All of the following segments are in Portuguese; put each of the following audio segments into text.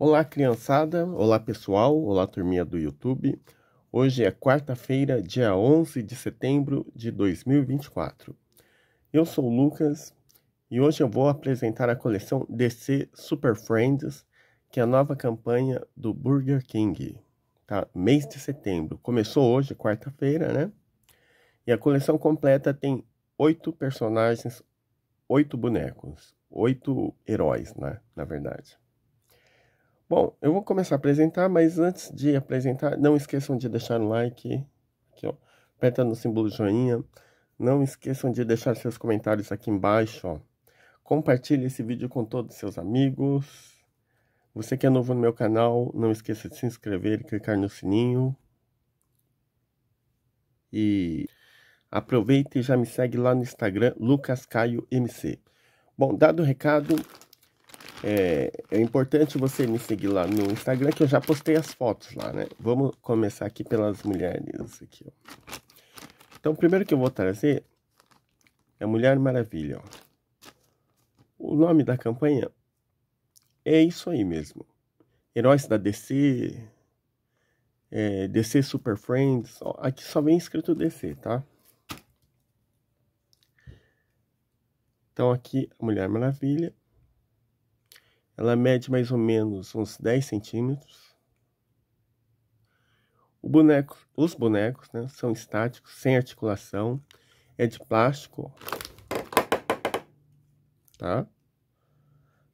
Olá, criançada! Olá, pessoal! Olá, turminha do YouTube! Hoje é quarta-feira, dia 11 de setembro de 2024. Eu sou o Lucas e hoje eu vou apresentar a coleção DC Super Friends, que é a nova campanha do Burger King. Tá? Mês de setembro. Começou hoje, quarta-feira, né? E a coleção completa tem oito personagens, oito bonecos, oito heróis, né? Na verdade. Bom, eu vou começar a apresentar, mas antes de apresentar, não esqueçam de deixar um like, aqui ó, aperta no símbolo joinha. Não esqueçam de deixar seus comentários aqui embaixo, ó. Compartilhe esse vídeo com todos os seus amigos. Você que é novo no meu canal, não esqueça de se inscrever e clicar no sininho. E aproveita e já me segue lá no Instagram, LucasCaioMC. Bom, dado o recado, é, é, importante você me seguir lá no Instagram, que eu já postei as fotos lá, né? Vamos começar aqui pelas mulheres. Aqui, ó. Então, o primeiro que eu vou trazer é Mulher Maravilha. Ó. O nome da campanha é isso aí mesmo. Heróis da DC, é, DC Super Friends. Ó, aqui só vem escrito DC, tá? Então, aqui, Mulher Maravilha. Ela mede mais ou menos uns 10 centímetros. O boneco, os bonecos né, são estáticos, sem articulação. É de plástico. Tá?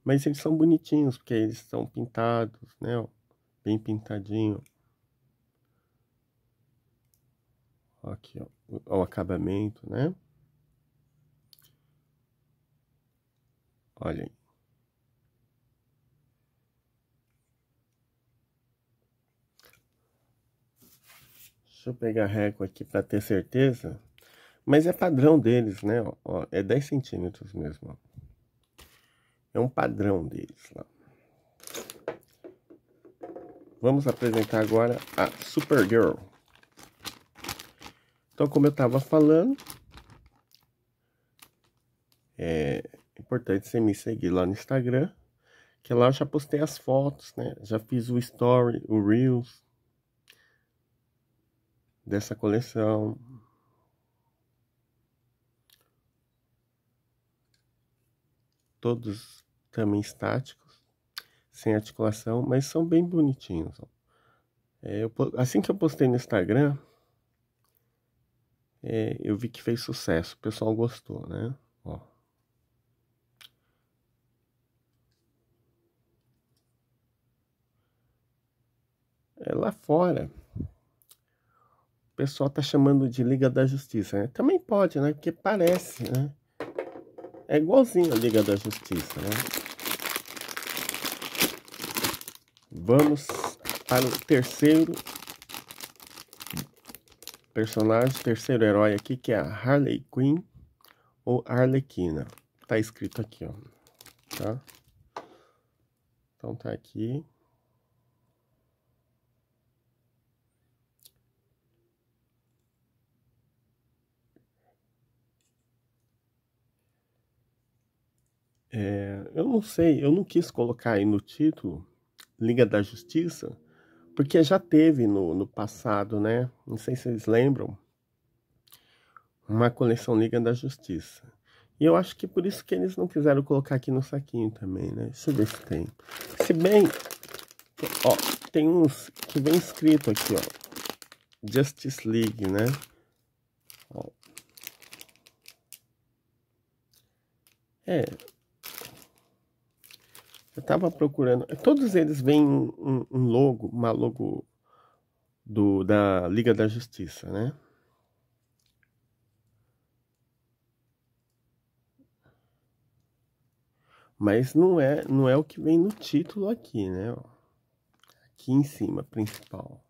Mas eles são bonitinhos, porque eles são pintados, né? Ó, bem pintadinho. Aqui, ó, o, o acabamento, né? Olha aí. Deixa eu pegar a régua aqui para ter certeza. Mas é padrão deles, né? Ó, é 10 centímetros mesmo. Ó. É um padrão deles lá. Vamos apresentar agora a Supergirl. Então, como eu estava falando, é importante você me seguir lá no Instagram, que lá eu já postei as fotos, né? Já fiz o story, o Reels, dessa coleção. Todos também estáticos, sem articulação, mas são bem bonitinhos. É, eu, assim que eu postei no Instagram, é, eu vi que fez sucesso, o pessoal gostou, né? Ó. É lá fora, o pessoal tá chamando de Liga da Justiça, né? Também pode, né? Porque parece, né? É igualzinho a Liga da Justiça, né? Vamos para o terceiro personagem, terceiro herói aqui, que é a Harley Quinn ou Arlequina. Tá escrito aqui, ó. Tá? Então tá aqui. É, eu não sei, eu não quis colocar aí no título Liga da Justiça, porque já teve no, no passado, né? Não sei se vocês lembram, uma coleção Liga da Justiça. E eu acho que por isso que eles não quiseram colocar aqui no saquinho também, né? Deixa eu ver se tem. Se bem, ó, tem uns que vem escrito aqui, ó. Justice League, né? Ó. É, eu estava procurando. Todos eles vêm um, um, logo, uma logo do, da Liga da Justiça, né? Mas não é, não é o que vem no título aqui, né? Aqui em cima, principal.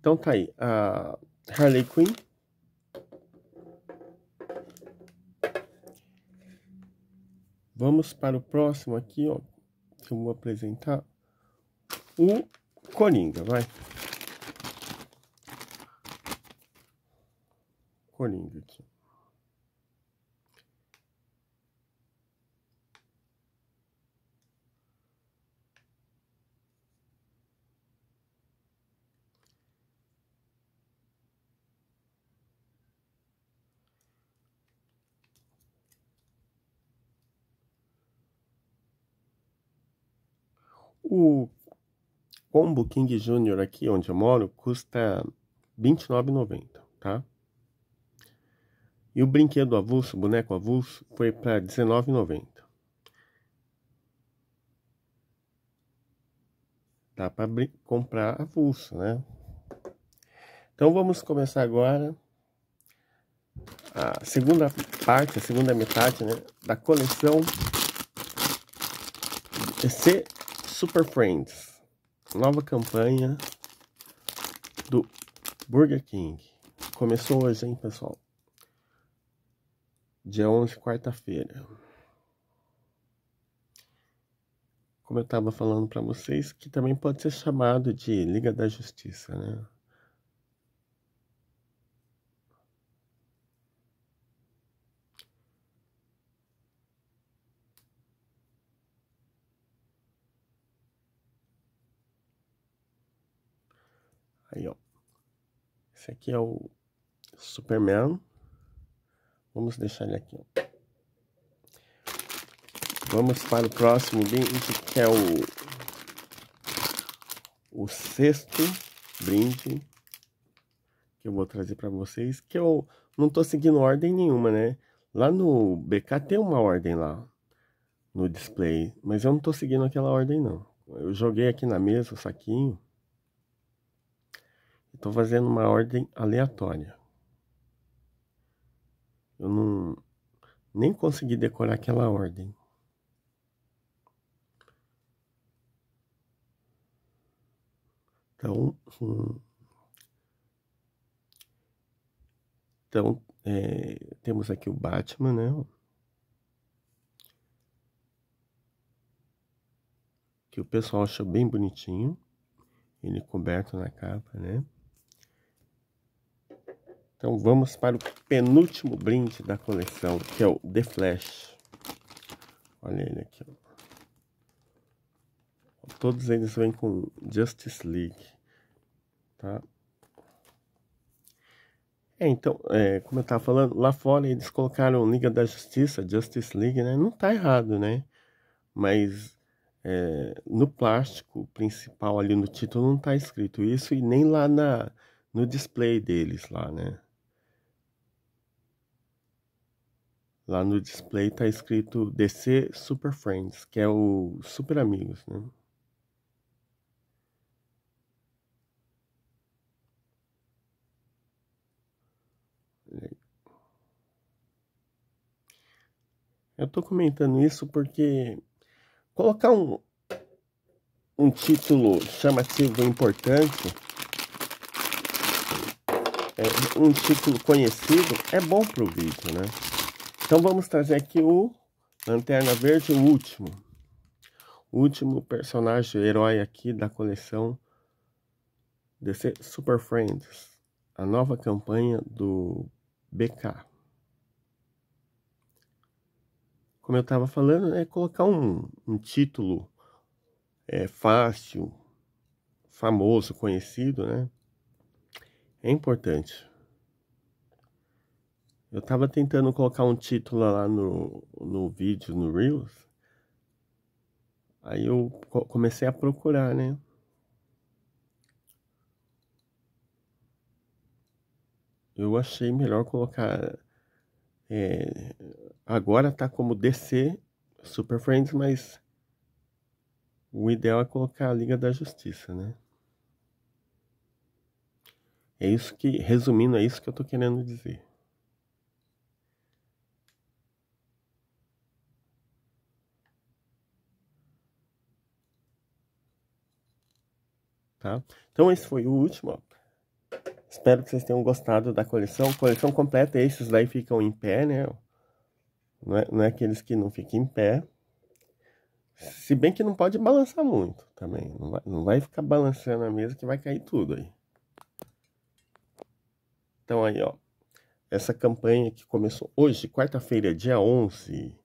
Então tá aí. A Harley Quinn Vamos para o próximo aqui, ó, que eu vou apresentar. O Coringa, vai. Coringa aqui. O combo King Jr aqui onde eu moro custa R$ 29,90, tá? E o brinquedo avulso, boneco avulso, foi para R$ 19,90. Dá para comprar avulso, né? Então vamos começar agora a segunda parte, a segunda metade né, da coleção C Super Friends. Nova campanha do Burger King. Começou hoje, hein, pessoal? Dia 11, quarta-feira. Como eu estava falando para vocês, que também pode ser chamado de Liga da Justiça, né? Esse aqui é o Superman. Vamos deixar ele aqui. Vamos para o próximo brinde, que é o, o sexto brinde que eu vou trazer para vocês, que eu não estou seguindo ordem nenhuma, né? Lá no BK tem uma ordem lá no display, mas eu não estou seguindo aquela ordem não. Eu joguei aqui na mesa o saquinho Estou fazendo uma ordem aleatória. Eu não nem consegui decorar aquela ordem. Então, hum, então é, temos aqui o Batman, né? Que o pessoal achou bem bonitinho. Ele coberto na capa, né? Então vamos para o penúltimo brinde da coleção, que é o The Flash. Olha ele aqui. Ó. Todos eles vêm com Justice League, tá? É, então, é, como eu estava falando, lá fora eles colocaram Liga da Justiça, Justice League, né? Não está errado, né? Mas é, no plástico principal ali no título não está escrito isso e nem lá na, no display deles lá, né? lá no display tá escrito DC Super Friends, que é o Super Amigos, né? Eu tô comentando isso porque colocar um, um título chamativo importante, é, um título conhecido, é bom pro vídeo, né? Então vamos trazer aqui o Lanterna Verde, o último. O último personagem herói aqui da coleção DC Super Friends. A nova campanha do BK. Como eu estava falando, é colocar um, um título é, fácil, famoso, conhecido, né? É importante. Eu tava tentando colocar um título lá no, no vídeo, no Reels. Aí eu comecei a procurar, né? Eu achei melhor colocar. É, agora tá como DC Super Friends, mas o ideal é colocar a Liga da Justiça, né? É isso que, resumindo, é isso que eu tô querendo dizer. tá? Então esse foi o último, ó. Espero que vocês tenham gostado da coleção. Coleção completa, esses daí ficam em pé, né? Não é, não é aqueles que não ficam em pé. Se bem que não pode balançar muito também. Não vai, não vai ficar balançando a mesa que vai cair tudo aí. Então aí, ó. Essa campanha que começou hoje, quarta-feira, dia 11.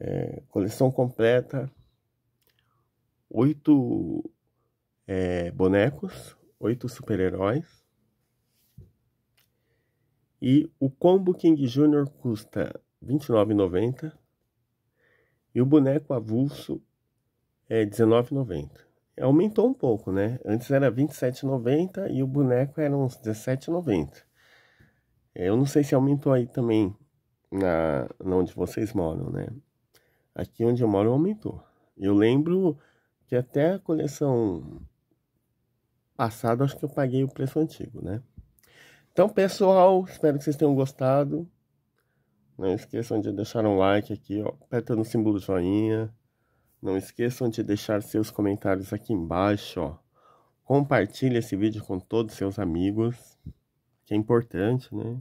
É, coleção completa. Oito é, bonecos, oito super-heróis. E o combo King Jr. custa R$ 29,90 e o boneco avulso é R$ 19,90. Aumentou um pouco, né? Antes era R$ 27,90 e o boneco era uns R$ 17,90. É, eu não sei se aumentou aí também na, na onde vocês moram, né? Aqui onde eu moro aumentou. Eu lembro que até a coleção passado, acho que eu paguei o preço antigo, né? Então, pessoal, espero que vocês tenham gostado. Não esqueçam de deixar um like aqui, ó, aperta no símbolo joinha. Não esqueçam de deixar seus comentários aqui embaixo, ó. Compartilhe esse vídeo com todos os seus amigos, que é importante, né?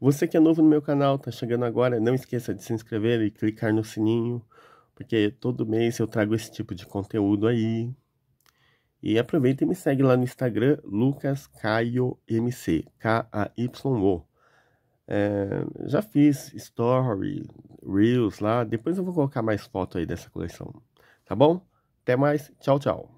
Você que é novo no meu canal, tá chegando agora, não esqueça de se inscrever e clicar no sininho, porque todo mês eu trago esse tipo de conteúdo aí, e aproveita e me segue lá no Instagram, LucasCaioMC, K-A-Y-O. É, já fiz story, reels lá, depois eu vou colocar mais foto aí dessa coleção, tá bom? Até mais, tchau, tchau.